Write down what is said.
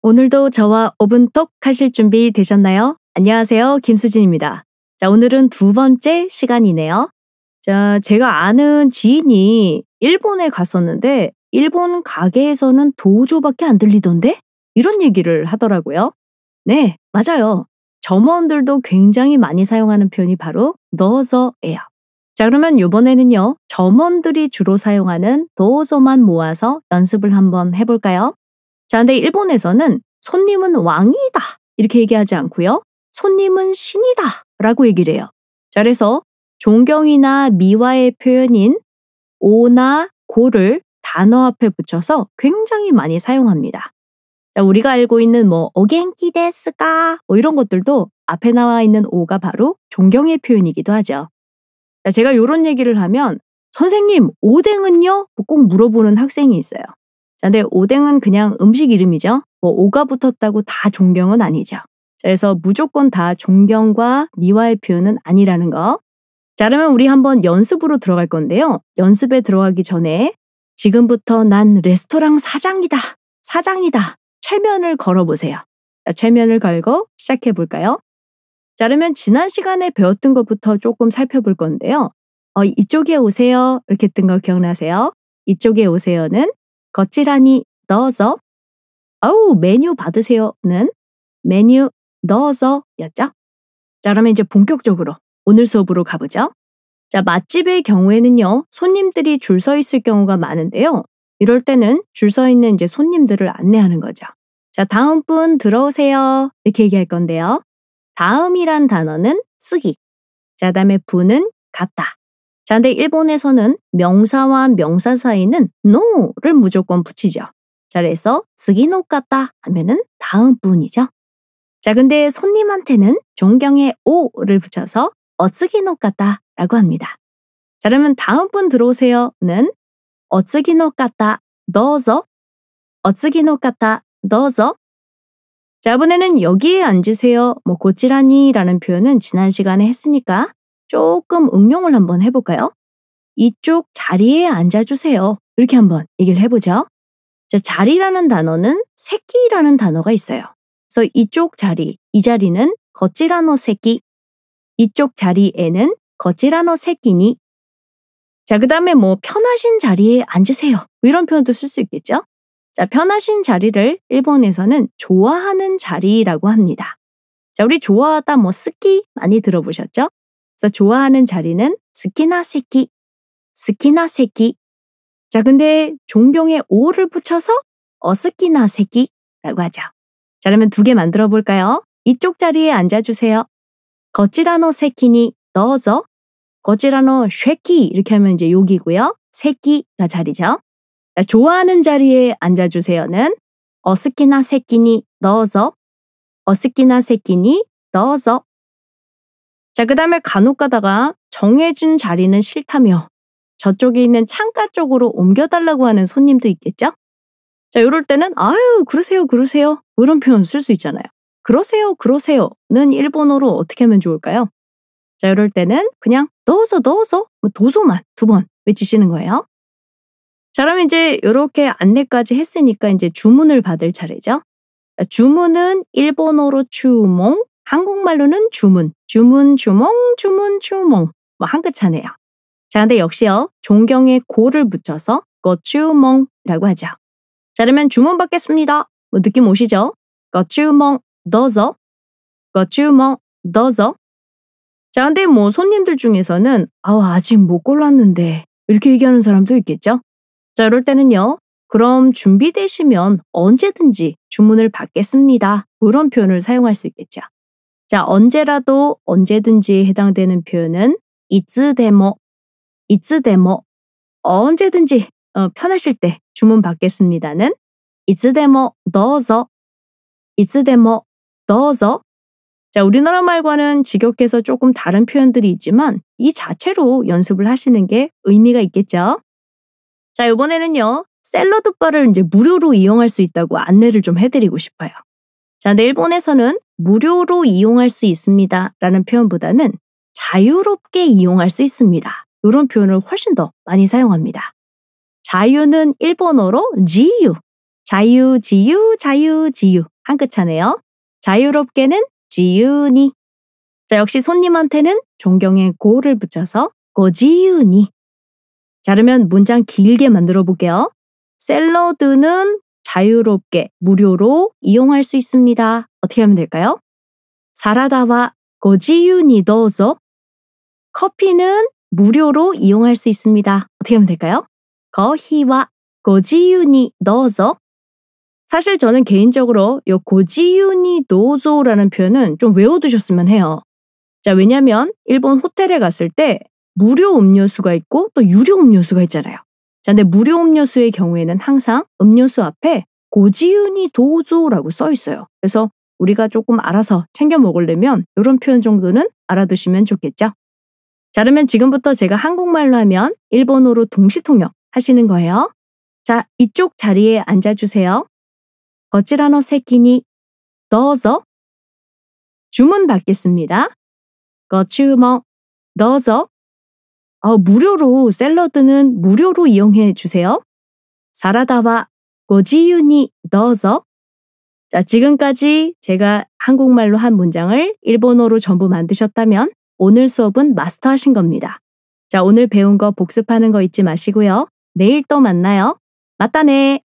오늘도 저와 5분 톡 하실 준비 되셨나요? 안녕하세요. 김수진입니다. 자, 오늘은 두 번째 시간이네요. 자, 제가 아는 지인이 일본에 갔었는데, 일본 가게에서는 도조밖에 안 들리던데? 이런 얘기를 하더라고요. 네, 맞아요. 점원들도 굉장히 많이 사용하는 표현이 바로 넣어서예요. 자, 그러면 이번에는요, 점원들이 주로 사용하는 도서만 모아서 연습을 한번 해볼까요? 자, 근데 일본에서는 손님은 왕이다. 이렇게 얘기하지 않고요. 손님은 신이다. 라고 얘기를 해요. 자, 그래서 존경이나 미화의 표현인 오나 고를 단어 앞에 붙여서 굉장히 많이 사용합니다. 자, 우리가 알고 있는 뭐 어겐키 데스가 뭐 이런 것들도 앞에 나와 있는 오가 바로 존경의 표현이기도 하죠. 자, 제가 이런 얘기를 하면 선생님 오뎅은요? 꼭 물어보는 학생이 있어요. 자, 근데 오뎅은 그냥 음식 이름이죠. 뭐 오가 붙었다고 다 존경은 아니죠. 자, 그래서 무조건 다 존경과 미화의 표현은 아니라는 거. 자, 그러면 우리 한번 연습으로 들어갈 건데요. 연습에 들어가기 전에 지금부터 난 레스토랑 사장이다. 사장이다. 최면을 걸어보세요. 자, 최면을 걸고 시작해 볼까요? 자, 그러면 지난 시간에 배웠던 것부터 조금 살펴볼 건데요. 어, 이쪽에 오세요. 이렇게 뜬던거 기억나세요? 이쪽에 오세요는 거치라니 넣어서 어우 메뉴 받으세요는 메뉴 넣어서 였죠. 자 그러면 이제 본격적으로 오늘 수업으로 가보죠. 자 맛집의 경우에는요 손님들이 줄 서 있을 경우가 많은데요. 이럴 때는 줄 서 있는 이제 손님들을 안내하는 거죠. 자 다음 분 들어오세요 이렇게 얘기할 건데요. 다음이란 단어는 쓰기. 자 다음에 분은 같다. 자, 근데 일본에서는 명사와 명사 사이는 no를 무조건 붙이죠. 자, 그래서 스기노까다 하면은 다음 분이죠. 자, 근데 손님한테는 존경의 오를 붙여서 어쓰기노같다라고 합니다. 자, 그러면 다음 분 들어오세요는 어쓰기노같다넣어서어쓰기노같다넣어서 어, 자, 이번에는 여기에 앉으세요. 뭐 고치라니라는 표현은 지난 시간에 했으니까 조금 응용을 한번 해볼까요? 이쪽 자리에 앉아주세요. 이렇게 한번 얘기를 해보죠. 자, 자리라는 단어는 새끼라는 단어가 있어요. 그래서 이쪽 자리, 이 자리는 거지라노 새끼. 이쪽 자리에는 거지라노 새끼니. 자, 그 다음에 뭐 편하신 자리에 앉으세요. 뭐 이런 표현도 쓸 수 있겠죠? 자, 편하신 자리를 일본에서는 좋아하는 자리라고 합니다. 자, 우리 좋아하다 뭐 쓰기 많이 들어보셨죠? 그래서 좋아하는 자리는 스키나 새끼, 스키나 새끼. 자, 근데 종경에 오를 붙여서 어스키나새끼라고 하죠. 자, 그러면 두 개 만들어 볼까요? 이쪽 자리에 앉아주세요. 거치라노 새끼니 넣어서 거치라노 쉐끼 이렇게 하면 이제 여기고요. 새끼가 자리죠. 자, 좋아하는 자리에 앉아주세요는 어스키나 새끼니 넣어서 어스키나 새끼니 넣어서 자, 그 다음에 간혹 가다가 정해진 자리는 싫다며 저쪽에 있는 창가 쪽으로 옮겨달라고 하는 손님도 있겠죠? 자, 이럴 때는 아유, 그러세요, 그러세요. 뭐 이런 표현 쓸 수 있잖아요. 그러세요, 그러세요는 일본어로 어떻게 하면 좋을까요? 자, 이럴 때는 그냥 넣어서 넣어서 뭐 도소만 두 번 외치시는 거예요. 자, 그럼 이제 이렇게 안내까지 했으니까 이제 주문을 받을 차례죠. 주문은 일본어로 주몽 한국말로는 주문, 주문, 주몽, 주문, 주몽. 뭐 한끗 차네요. 자, 근데 역시요. 존경의 고를 붙여서 거주몽이라고 하죠. 자, 그러면 주문 받겠습니다. 뭐 느낌 오시죠? 거주몽, 더서. 거주몽, 더서. 자, 근데 뭐 손님들 중에서는 아우, 아직 못 골랐는데. 이렇게 얘기하는 사람도 있겠죠? 자, 이럴 때는요. 그럼 준비되시면 언제든지 주문을 받겠습니다. 이런 표현을 사용할 수 있겠죠. 자, 언제라도 언제든지 해당되는 표현은 이츠데모, 이츠데모, 어, 언제든지 어, 편하실 때 주문 받겠습니다는 이츠데모 넣어서, 이츠데모 넣어서. 자, 우리나라 말과는 직역해서 조금 다른 표현들이 있지만 이 자체로 연습을 하시는 게 의미가 있겠죠. 자, 이번에는요. 샐러드 바를 이제 무료로 이용할 수 있다고 안내를 좀 해드리고 싶어요. 자, 근데 네, 일본에서는 무료로 이용할 수 있습니다 라는 표현보다는 자유롭게 이용할 수 있습니다. 이런 표현을 훨씬 더 많이 사용합니다. 자유는 일본어로 지유. 자유, 지유, 자유, 지유. 한끗 차네요. 자유롭게는 지유니. 자, 역시 손님한테는 존경의 고를 붙여서 고지유니. 자르면 문장 길게 만들어 볼게요. 샐러드는 자유롭게 무료로 이용할 수 있습니다. 어떻게 하면 될까요? 사라다와 고지유니 도서 커피는 무료로 이용할 수 있습니다. 어떻게 하면 될까요? 거희와 고지유니 도서 사실 저는 개인적으로 요 고지유니 도조라는 표현은 좀 외워두셨으면 해요. 자, 왜냐면 하 일본 호텔에 갔을 때 무료 음료수가 있고 또 유료 음료수가 있잖아요. 자, 근데 무료 음료수의 경우에는 항상 음료수 앞에 고지윤이 도조라고 써 있어요. 그래서 우리가 조금 알아서 챙겨 먹으려면 이런 표현 정도는 알아두시면 좋겠죠. 자, 그러면 지금부터 제가 한국말로 하면 일본어로 동시통역 하시는 거예요. 자, 이쪽 자리에 앉아주세요. 거치라노 새끼니 넣어서 주문 받겠습니다. 거치우멍 뭐 넣어서 어, 무료로 샐러드는 무료로 이용해 주세요. 사라다와 고지유니 넣어서 자, 지금까지 제가 한국말로 한 문장을 일본어로 전부 만드셨다면 오늘 수업은 마스터하신 겁니다. 자, 오늘 배운 거 복습하는 거 잊지 마시고요. 내일 또 만나요. 맞다네!